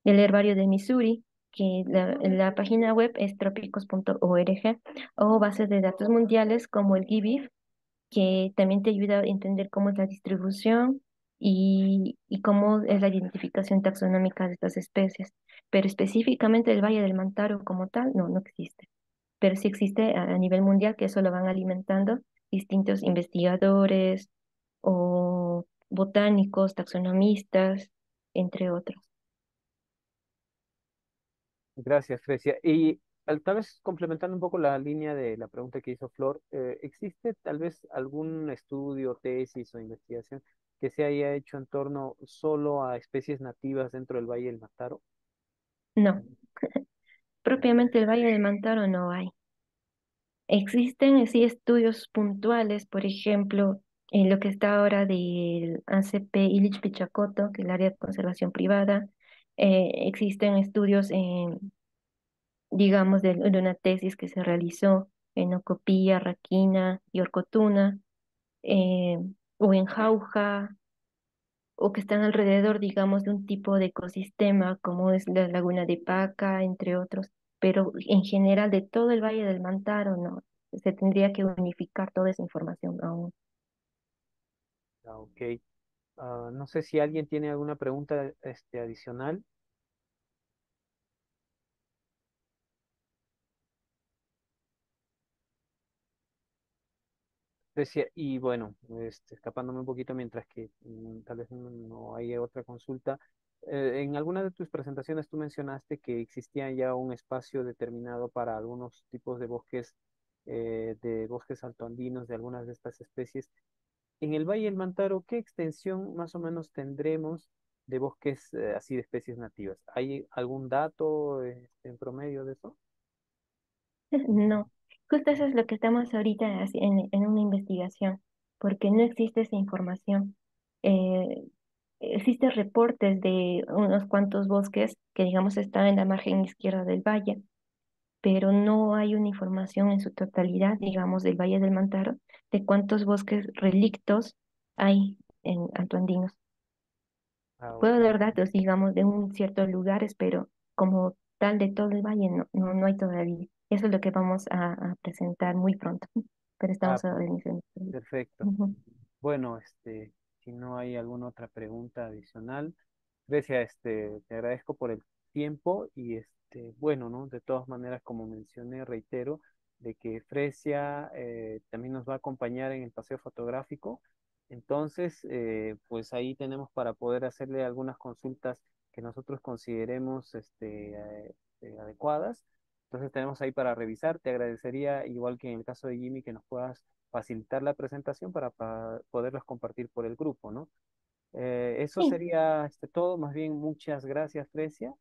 del herbario de Missouri, que la, la página web es tropicos.org o bases de datos mundiales como el GIBIF, que también te ayuda a entender cómo es la distribución y, cómo es la identificación taxonómica de estas especies. Pero específicamente el Valle del Mantaro como tal, no, no existe. Pero sí existe a nivel mundial, que eso lo van alimentando distintos investigadores o botánicos, taxonomistas, entre otros. Gracias, Frecia. Y tal vez complementando un poco la línea de la pregunta que hizo Flor, eh, ¿existe tal vez algún estudio, tesis o investigación que se haya hecho en torno solo a especies nativas dentro del Valle del Mantaro? No, propiamente el Valle del Mantaro no hay. Existen sí estudios puntuales, por ejemplo, en lo que está ahora del ACP Ilich Pichacoto, que es el área de conservación privada. Eh, existen estudios, en, digamos, de, una tesis que se realizó en Ocopía, Raquina y Orcotuna, eh, o en Jauja, o que están alrededor, digamos, de un tipo de ecosistema como es la laguna de Paca, entre otros pero en general de todo el Valle del Mantaro, no, se tendría que unificar toda esa información aún. Ah, ok. Ah, no sé si alguien tiene alguna pregunta este, adicional. y bueno, este, escapándome un poquito mientras que mm, tal vez no, no hay otra consulta, eh, en alguna de tus presentaciones tú mencionaste que existía ya un espacio determinado para algunos tipos de bosques, eh, de bosques altoandinos, de algunas de estas especies. En el Valle del Mantaro, ¿qué extensión más o menos tendremos de bosques eh, así de especies nativas? ¿Hay algún dato en promedio de eso? No, justo eso es lo que estamos ahorita en, en una investigación, porque no existe esa información existen reportes de unos cuantos bosques que, digamos, están en la margen izquierda del valle, pero no hay una información en su totalidad, digamos, del Valle del Mantaro, de cuántos bosques relictos hay en Antoandinos. Ah, Puedo dar datos, digamos, de un ciertos lugares, pero como tal de todo el valle no, no, hay todavía. Eso es lo que vamos a, presentar muy pronto, pero ah, estamos Perfecto. Bueno, este, si no hay alguna otra pregunta adicional. Grecia, este, te agradezco por el tiempo y este, bueno, ¿no? De todas maneras, como mencioné, reitero, de que Fresia eh, también nos va a acompañar en el paseo fotográfico. Entonces, eh, pues ahí tenemos para poder hacerle algunas consultas que nosotros consideremos este, eh, adecuadas. Entonces tenemos ahí para revisar. Te agradecería, igual que en el caso de Jimmy, que nos puedas facilitar la presentación para, poderlas compartir por el grupo, ¿no? Eh, eso sería este, todo, más bien muchas gracias, Frecia.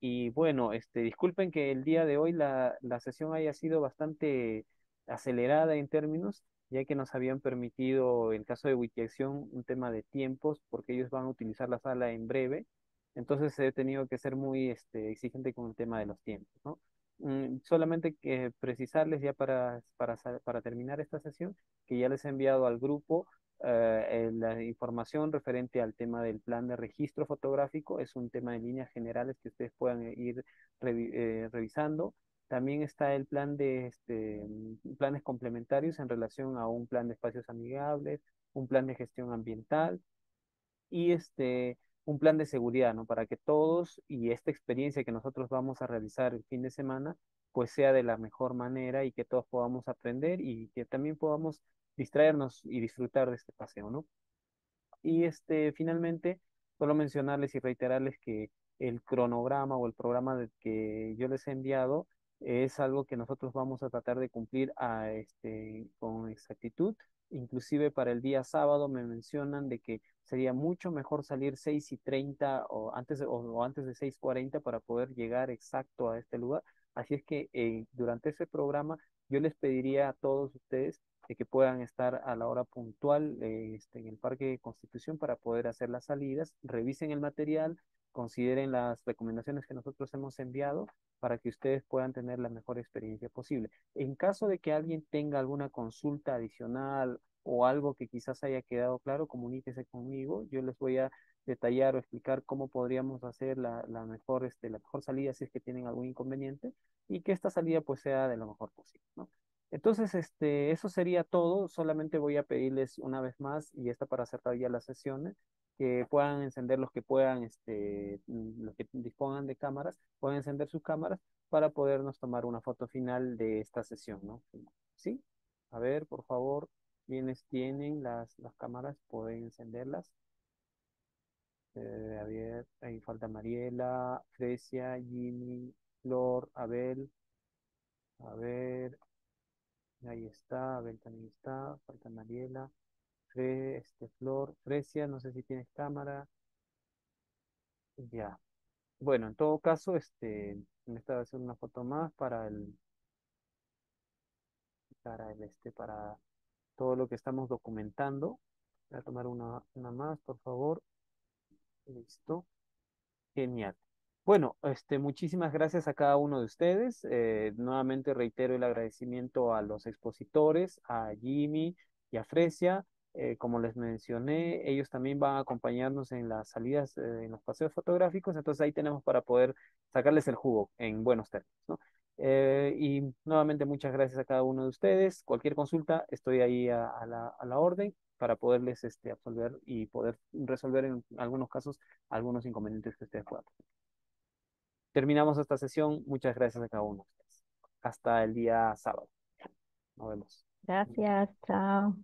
Y bueno, este, disculpen que el día de hoy la, sesión haya sido bastante acelerada en términos, ya que nos habían permitido, en caso de Wikiacción, un tema de tiempos, porque ellos van a utilizar la sala en breve. Entonces he tenido que ser muy este, exigente con el tema de los tiempos, ¿no? Mm, solamente que precisarles ya para, para, terminar esta sesión que ya les he enviado al grupo eh, la información referente al tema del plan de registro fotográfico. Es un tema de líneas generales que ustedes puedan eh, ir eh, revisando. También está el plan de este, mm, planes complementarios en relación a un plan de espacios amigables, un plan de gestión ambiental y este un plan de seguridad, ¿no? Para que todos y esta experiencia que nosotros vamos a realizar el fin de semana, pues sea de la mejor manera y que todos podamos aprender y que también podamos distraernos y disfrutar de este paseo, ¿no? Y este, finalmente, solo mencionarles y reiterarles que el cronograma o el programa que yo les he enviado es algo que nosotros vamos a tratar de cumplir a este, con exactitud inclusive para el día sábado me mencionan de que sería mucho mejor salir 6 y 30 o antes de, o, antes de 6.40 para poder llegar exacto a este lugar. Así es que eh, durante ese programa yo les pediría a todos ustedes que puedan estar a la hora puntual eh, este, en el Parque de Constitución para poder hacer las salidas, revisen el material, consideren las recomendaciones que nosotros hemos enviado para que ustedes puedan tener la mejor experiencia posible. En caso de que alguien tenga alguna consulta adicional o algo que quizás haya quedado claro, comuníquese conmigo. Yo les voy a detallar o explicar cómo podríamos hacer la, mejor, este, la mejor salida si es que tienen algún inconveniente y que esta salida pues sea de lo mejor posible, Entonces, este, eso sería todo. Solamente voy a pedirles una vez más, y esta para cerrar ya las sesiones, que puedan encender los que puedan, este, mm, los que dispongan de cámaras, puedan encender sus cámaras para podernos tomar una foto final de esta sesión, ¿no? Sí, a ver, por favor, quienes tienen las, cámaras, pueden encenderlas. Eh, a ver, ahí falta Mariela, Fresia, Jimmy, Flor, Abel. A ver, ahí está, Abel también está, falta Mariela este, Flor, Frecia, no sé si tienes cámara. Ya. Bueno, en todo caso, este, me estaba haciendo una foto más para el, para este, para todo lo que estamos documentando. Voy a tomar una, más, por favor. Listo. Genial. Bueno, este, muchísimas gracias a cada uno de ustedes. Eh, nuevamente reitero el agradecimiento a los expositores, a Jimmy y a Fresia. Eh, como les mencioné, ellos también van a acompañarnos en las salidas, eh, en los paseos fotográficos, entonces ahí tenemos para poder sacarles el jugo en buenos términos. ¿no? Eh, y nuevamente muchas gracias a cada uno de ustedes. Cualquier consulta, estoy ahí a, la, a la, orden para poderles este, absolver y poder resolver en algunos casos algunos inconvenientes que ustedes puedan tener. Terminamos esta sesión. Muchas gracias a cada uno de ustedes. Hasta el día sábado. Nos vemos. Gracias. Chao.